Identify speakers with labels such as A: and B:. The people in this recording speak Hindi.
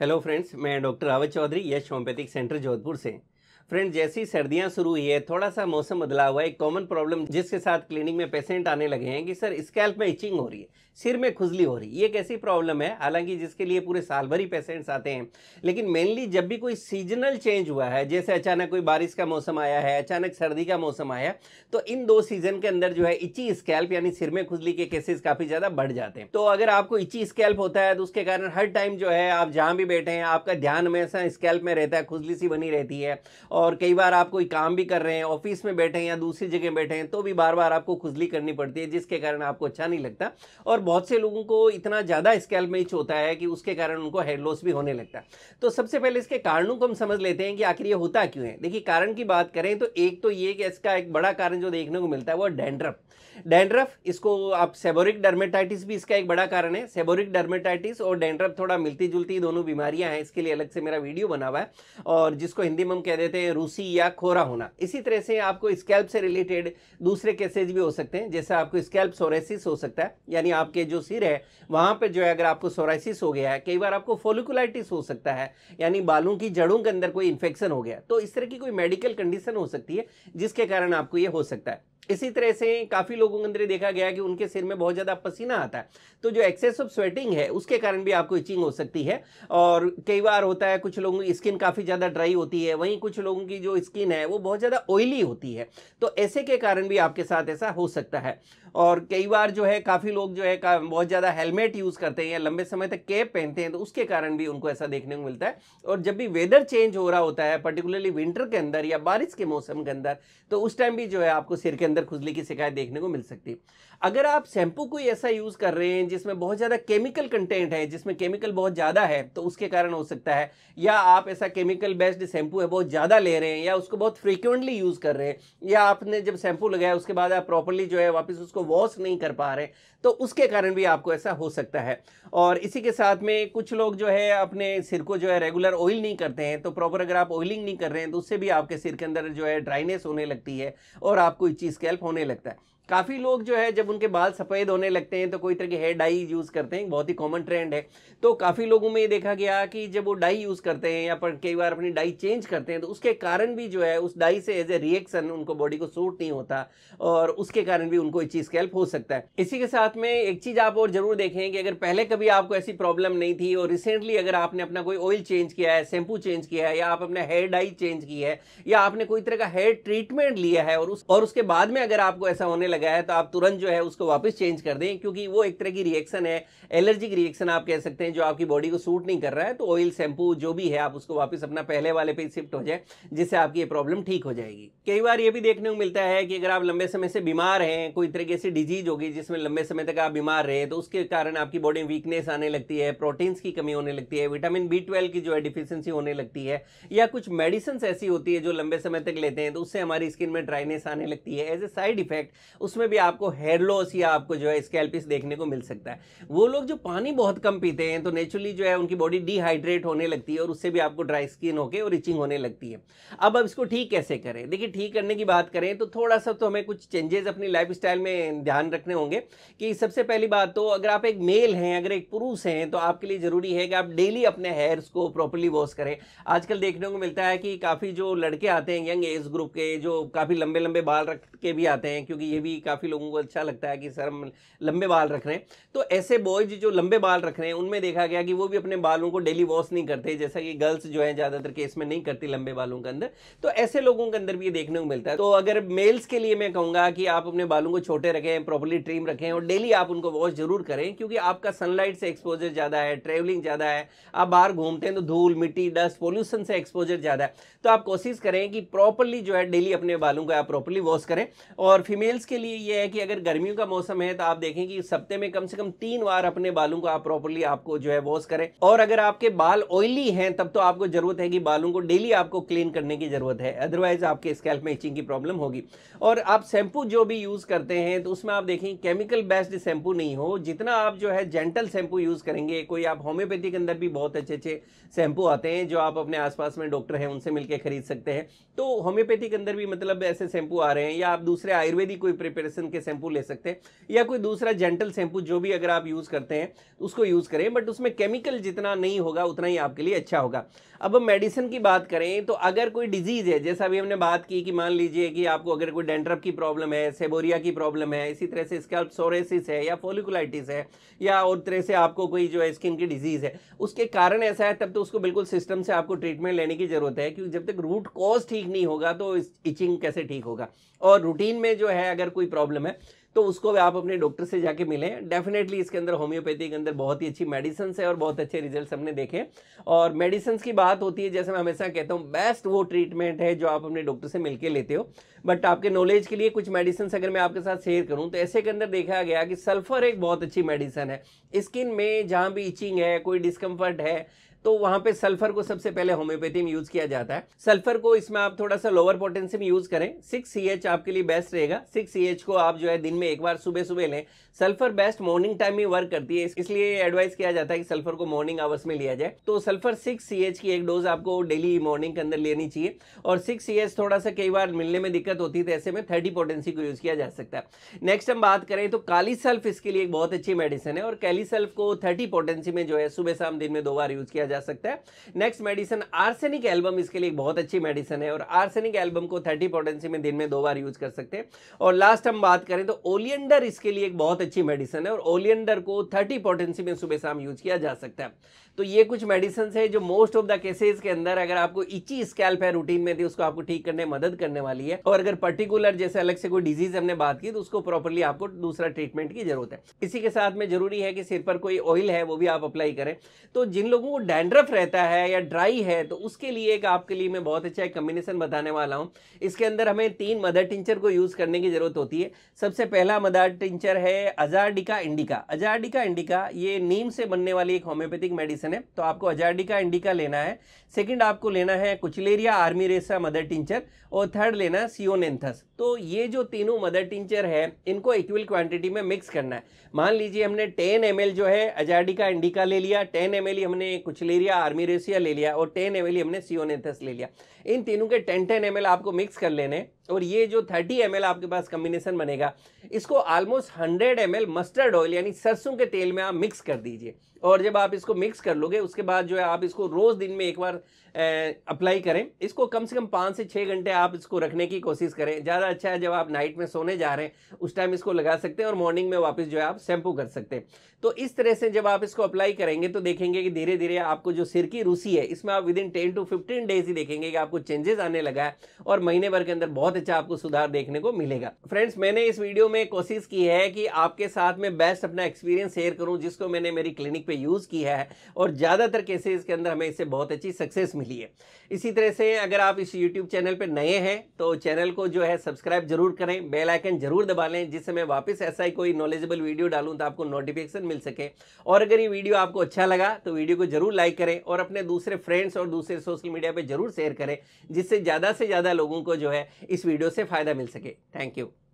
A: हेलो फ्रेंड्स मैं doctor Rawat Chaudhary Yash homeopathic centre Jodhpur से फ्रेंड जैसी सर्दियां शुरू हुई है थोड़ा सा मौसम बदला हुआ है एक कॉमन प्रॉब्लम जिसके साथ क्लिनिक में पेशेंट आने लगे हैं कि सर स्कैल्प में इचिंग हो रही है सिर में खुजली हो रही है ये कैसी प्रॉब्लम है हालांकि जिसके लिए पूरे साल भर ही पेशेंट्स आते हैं लेकिन मेनली जब भी कोई सीजनल चेंज हुआ है जैसे अचानक कोई बारिश का मौसम आया है अचानक सर्दी का मौसम आया तो इन दो सीजन के अंदर जो है इची स्कैल्प यानी सिर में खुजली के केसेस काफी ज्यादा बढ़ जाते हैं तो अगर आपको इची स्कैल्प होता है तो उसके कारण हर टाइम जो है आप जहां भी बैठे हैं आपका ध्यान हमेशा स्कैल्प में रहता है खुजली सी बनी रहती है और कई बार आप कोई काम भी कर रहे हैं ऑफिस में बैठे हैं या दूसरी जगह बैठे हैं तो भी बार बार आपको खुजली करनी पड़ती है जिसके कारण आपको अच्छा नहीं लगता और बहुत से लोगों को इतना ज़्यादा स्कैल्प में होता है कि उसके कारण उनको हेयर लॉस भी होने लगता है तो सबसे पहले इसके कारणों को हम समझ लेते हैं कि आखिर ये होता क्यों है देखिए कारण की बात करें तो एक तो ये कि इसका एक बड़ा कारण जो देखने को मिलता है वो डेंड्रफ डेंड्रफ इसको आप सेबोरिक डर्मेटाइटिस भी इसका एक बड़ा कारण है सेबोरिक डर्मेटाइटिस और डेंड्रफ थोड़ा मिलती जुलती दोनों बीमारियां हैं इसके लिए अलग से मेरा वीडियो बना हुआ है और जिसको हिंदी में हम कह देते हैं रूसी या खोरा होना इसी तरह से आपको स्कैल्प से रिलेटेड दूसरे केसेज भी हो सकते हैं जैसे आपको स्कैल्प सोरेसिस हो सकता है यानी आपके जो सिर है वहाँ पर जो है अगर आपको सोरेसिस हो गया है कई बार आपको फोलिकुलाइटिस हो सकता है यानी बालों की जड़ों के अंदर कोई इन्फेक्शन हो गया तो इस तरह की कोई मेडिकल कंडीशन हो सकती है जिसके कारण आपको ये हो सकता है इसी तरह से काफ़ी लोगों के अंदर देखा गया कि उनके सिर में बहुत ज़्यादा पसीना आता है तो जो एक्सेस ऑफ स्वेटिंग है उसके कारण भी आपको इचिंग हो सकती है और कई बार होता है कुछ लोगों की स्किन काफ़ी ज़्यादा ड्राई होती है वहीं कुछ लोगों की जो स्किन है वो बहुत ज़्यादा ऑयली होती है तो ऐसे के कारण भी आपके साथ ऐसा हो सकता है और कई बार जो है काफ़ी लोग जो है बहुत ज़्यादा हेलमेट यूज़ करते हैं या लंबे समय तक कैप पहनते हैं तो उसके कारण भी उनको ऐसा देखने को मिलता है और जब भी वेदर चेंज हो रहा होता है पर्टिकुलरली विंटर के अंदर या बारिश के मौसम के अंदर तो उस टाइम भी जो है आपको सिर के अंदर खुजली की शिकायत देखने को मिल सकती है अगर आप शैम्पू कोई ऐसा यूज़ कर रहे हैं जिसमें बहुत ज़्यादा केमिकल कंटेंट है जिसमें केमिकल बहुत ज़्यादा है तो उसके कारण हो सकता है या आप ऐसा केमिकल बेस्ड शैम्पू है बहुत ज़्यादा ले रहे हैं या उसको बहुत फ्रीक्वेंटली यूज़ कर रहे हैं या आपने जब शैम्पू लगाया उसके बाद आप प्रॉपरली जो है वापस उसको वॉश नहीं कर पा रहे तो उसके कारण भी आपको ऐसा हो सकता है और इसी के साथ में कुछ लोग जो है अपने सिर को जो है रेगुलर ऑयल नहीं करते हैं तो प्रॉपर अगर आप ऑयलिंग नहीं कर रहे हैं तो उससे भी आपके सिर के अंदर जो है ड्राइनेस होने लगती है और आपको इस चीज़ स्कैल्प होने लगता है काफ़ी लोग जो है जब उनके बाल सफ़ेद होने लगते हैं तो कोई तरह की हेयर डाई यूज़ करते हैं बहुत ही कॉमन ट्रेंड है तो काफ़ी लोगों में ये देखा गया कि जब वो डाई यूज़ करते हैं या पर कई बार अपनी डाई चेंज करते हैं तो उसके कारण भी जो है उस डाई से एज ए रिएक्शन उनको बॉडी को सूट नहीं होता और उसके कारण भी उनको चीज़ हेल्प हो सकता है इसी के साथ में एक चीज़ आप और ज़रूर देखें कि अगर पहले कभी आपको ऐसी प्रॉब्लम नहीं थी और रिसेंटली अगर आपने अपना कोई ऑयल चेंज किया है शैम्पू चेंज किया है या आप अपना हेयर डाई चेंज की है या आपने कोई तरह का हेयर ट्रीटमेंट लिया है और उस और उसके बाद में अगर आपको ऐसा होने लगा है तो आप तुरंत जो है उसको वापस चेंज कर दें क्योंकि वो एक तरह की रिएक्शन है एलर्जिक रिएक्शन आप कह सकते हैं जो आपकी बॉडी को सूट नहीं कर रहा है तो ऑयल शैम्पू जो भी है आप उसको वापस अपना पहले वाले पे शिफ्ट हो जाए जिससे आपकी ये प्रॉब्लम ठीक हो जाएगी कई बार ये भी देखने को मिलता है कि अगर आप लंबे समय से बीमार हैं कोई तरीके से डिजीज होगी जिसमें लंबे समय तक आप बीमार रहे तो उसके कारण आपकी बॉडी में वीकनेस आने लगती है प्रोटीन्स की कमी होने लगती है विटामिन बी की जो है डिफिशियंसी होने लगती है या कुछ मेडिसिन ऐसी होती है जो लंबे समय तक लेते हैं तो उससे हमारी स्किन में ड्राइनेस आने लगती है एज ए साइड इफेक्ट उसमें भी आपको हेयर लॉस या आपको जो है स्कैल्पिस देखने को मिल सकता है वो लोग जो पानी बहुत कम पीते हैं तो नेचुरली जो है उनकी बॉडी डिहाइड्रेट होने लगती है और उससे भी आपको ड्राई स्किन होकर और इचिंग होने लगती है अब अब इसको ठीक कैसे करें देखिए ठीक करने की बात करें तो थोड़ा सा तो हमें कुछ चेंजेस अपनी लाइफ में ध्यान रखने होंगे कि सबसे पहली बात तो अगर आप एक मेल हैं अगर एक पुरुष हैं तो आपके लिए ज़रूरी है कि आप डेली अपने हेयर्स को प्रॉपरली वॉश करें आजकल देखने को मिलता है कि काफ़ी जो लड़के आते हैं यंग एज ग्रुप के जो काफ़ी लंबे लंबे बाल रख के भी आते हैं क्योंकि ये भी काफ़ी लोगों को अच्छा लगता है कि सर हम लंबे बाल रख रहे हैं तो ऐसे बॉयज जो लंबे बाल रख रहे हैं उनमें देखा गया कि वो भी अपने बालों को डेली वॉश नहीं करते जैसा कि गर्ल्स जो है ज़्यादातर केस में नहीं करती लंबे बालों के अंदर तो ऐसे लोगों के अंदर भी ये देखने को मिलता है तो अगर मेल्स के लिए मैं कहूँगा कि आप अपने बालों को छोटे रखें प्रॉपरली ट्रीम रखें और डेली आप उनको वॉश जरूर करें क्योंकि आपका सनलाइट से एक्सपोजर ज़्यादा है ट्रेवलिंग ज़्यादा है आप बाहर घूमते हैं तो धूल मिट्टी डस्ट पोल्यूशन से एक्सपोजर ज़्यादा है तो आप कोशिश करें कि प्रॉपरली जो है डेली अपने बालों को आप प्रॉपरली वॉश करें और फीमेल्स के लिए ये है कि अगर गर्मियों का मौसम है तो आप देखें कि सप्ते में कम से कम तीन बार अपने बालों को आप प्रॉपरली आपको जो है वॉश करें और अगर आपके बाल ऑयली हैं तब तो आपको जरूरत है कि बालों को डेली आपको क्लीन करने की जरूरत है अदरवाइज आपके स्कैल्प में इचिंग की प्रॉब्लम होगी और आप शैम्पू जो भी यूज करते हैं तो उसमें आप देखें केमिकल बेस्ड शैम्पू नहीं हो जितना आप जो है जेंटल शैम्पू यूज करेंगे कोई आप होम्योपैथी के अंदर भी बहुत अच्छे अच्छे शैम्पू आते हैं जो आप अपने आसपास में डॉक्टर हैं उनसे मिलकर खरीद सकते हैं तो होम्योपैथी के अंदर भी मतलब ऐसे शैम्पू आ रहे हैं या आप दूसरे आयुर्वेदिक कोई प्रिपरेशन के शैम्पू ले सकते हैं या कोई दूसरा जेंटल शैम्पू जो भी अगर आप यूज़ करते हैं उसको यूज़ करें बट उसमें केमिकल जितना नहीं होगा उतना ही आपके लिए अच्छा होगा अब मेडिसिन की बात करें तो अगर कोई डिजीज़ है जैसा अभी हमने बात की कि मान लीजिए कि आपको अगर कोई डेंट्रप की प्रॉब्लम है सेबोरिया की प्रॉब्लम है इसी तरह से स्कैल्प सोरेसिस है या फोलिकुलाइटिस है या और तरह से आपको कोई जो है स्किन की डिजीज़ है उसके कारण ऐसा है तब तो उसको बिल्कुल सिस्टम से आपको ट्रीटमेंट लेने की ज़रूरत है क्योंकि जब तक रूट कॉज ठीक नहीं होगा तो इचिंग कैसे ठीक होगा और रूटीन में जो है अगर कोई प्रॉब्लम है तो उसको भी आप अपने डॉक्टर से जाके मिलें डेफिनेटली इसके अंदर होम्योपैथी के अंदर बहुत ही अच्छी मेडिसिन है और बहुत अच्छे रिजल्ट हमने देखे और मेडिसिन की बात होती है जैसे मैं हमेशा कहता हूँ बेस्ट वो ट्रीटमेंट है जो आप अपने डॉक्टर से मिलकर लेते हो बट आपके नॉलेज के लिए कुछ मेडिसिन अगर मैं आपके साथ शेयर करूँ तो ऐसे के अंदर देखा गया कि सल्फर एक बहुत अच्छी मेडिसिन है स्किन में जहाँ भी इचिंग है कोई डिस्कम्फर्ट है तो वहां पे सल्फर को सबसे पहले होम्योपैथी में यूज किया जाता है सल्फर को इसमें आप थोड़ा सा लोअर पोटेंसी में यूज करें सिक्स सी एच आपके लिए बेस्ट रहेगा सिक्स सी एच को आप जो है दिन में एक बार सुबह सुबह लें सल्फर बेस्ट मॉर्निंग टाइम में वर्क करती है इसलिए एडवाइस किया जाता है कि सल्फर को मॉर्निंग आवर्स में लिया जाए तो सल्फर सिक्स सी एच की एक डोज आपको डेली मॉर्निंग के अंदर लेनी चाहिए और सिक्स सी एच थोड़ा सा कई बार मिलने में दिक्कत होती है तो ऐसे में थर्टी पोटेंसी को यूज किया जा सकता है नेक्स्ट हम बात करें तो काली सल्फ इसके लिए एक बहुत अच्छी मेडिसिन है और कैली सल्फ को थर्टी पोटेंसी में जो है सुबह शाम दिन में दो बार यूज किया जाए जा सकता है नेक्स्ट मेडिसन आर्सेनिक एल्बम इसके लिए बहुत अच्छी मेडिसन है और आर्सेनिक एल्बम को थर्टी पोटेंसी में दिन में दो बार यूज कर सकते हैं और लास्ट हम बात करें तो ओलियंडर इसके लिए एक बहुत अच्छी मेडिसिन है और ओलियंडर को थर्टी पोटेंसी में सुबह शाम यूज किया जा सकता है तो ये कुछ मेडिसिन है जो मोस्ट ऑफ द केसेज के अंदर अगर आपको इची स्कैल्प है रूटीन में थी तो उसको आपको ठीक करने मदद करने वाली है और अगर पर्टिकुलर जैसे अलग से कोई डिजीज हमने बात की तो उसको प्रॉपरली आपको दूसरा ट्रीटमेंट की जरूरत है इसी के साथ में जरूरी है कि सिर पर कोई ऑयल है वो भी आप अप्लाई करें तो जिन लोगों को डैंड्रफ रहता है या ड्राई है तो उसके लिए एक आपके लिए मैं बहुत अच्छा एक कम्बिनेशन बताने वाला हूँ इसके अंदर हमें तीन मदर टिंचर को यूज़ करने की ज़रूरत होती है सबसे पहला मदर टिंचर है अजारडिका इंडिका अजारडिका इंडिका ये नीम से बनने वाली एक होम्योपैथिक मेडिसिन क्वेश्चन है तो आपको का इंडिका लेना है सेकंड आपको लेना है कुचलेरिया आर्मी रेसा मदर टिंचर और थर्ड लेना है सियोनेंथस तो ये जो तीनों मदर टिंचर है इनको इक्वल क्वांटिटी में मिक्स करना है मान लीजिए हमने 10 एम जो है अजाडी का इंडिका ले लिया 10 एम हमने कुछ ले लिया आर्मी रेसिया ले लिया और 10 एम हमने सीओनेथस ले लिया इन तीनों के 10 10 एम आपको मिक्स कर लेने और ये जो 30 एम आपके पास कम्बिनेशन बनेगा इसको almost hundred M mustard oil यानी सरसों के तेल में आप मिक्स कर दीजिए और जब आप इसको मिक्स कर लोगे उसके बाद जो है आप इसको रोज़ दिन में एक बार अप्लाई करें इसको कम से कम पाँच से छः घंटे आप इसको रखने की कोशिश करें ज़्यादा ज़्यादा अच्छा है जब आप नाइट में सोने जा रहे हैं उस टाइम इसको लगा सकते हैं और मॉर्निंग में वापस जो है आप शैम्पू कर सकते हैं तो इस तरह से जब आप इसको अप्लाई करेंगे तो देखेंगे कि धीरे धीरे आपको जो सिर की रूसी है इसमें आप within ten to fifteen days ही देखेंगे कि आपको चेंजेस आने लगा है और महीने भर के अंदर बहुत अच्छा आपको सुधार देखने को मिलेगा फ्रेंड्स मैंने इस वीडियो में कोशिश की है कि आपके साथ में बेस्ट अपना एक्सपीरियंस शेयर करूँ जिसको मैंने मेरी क्लिनिक पर यूज़ किया है और ज़्यादातर केसेज के अंदर हमें इससे बहुत अच्छी सक्सेस मिली है इसी तरह से अगर आप इस यूट्यूब चैनल पर नए हैं तो चैनल को जो है सब्सक्राइब जरूर करें बेल आइकन जरूर दबा लें जिससे मैं वापस ऐसा ही कोई नॉलेजेबल वीडियो डालूं तो आपको नोटिफिकेशन मिल सके और अगर ये वीडियो आपको अच्छा लगा तो वीडियो को जरूर लाइक करें और अपने दूसरे फ्रेंड्स और दूसरे सोशल मीडिया पर जरूर शेयर करें जिससे ज़्यादा से ज़्यादा लोगों को जो है इस वीडियो से फ़ायदा मिल सके थैंक यू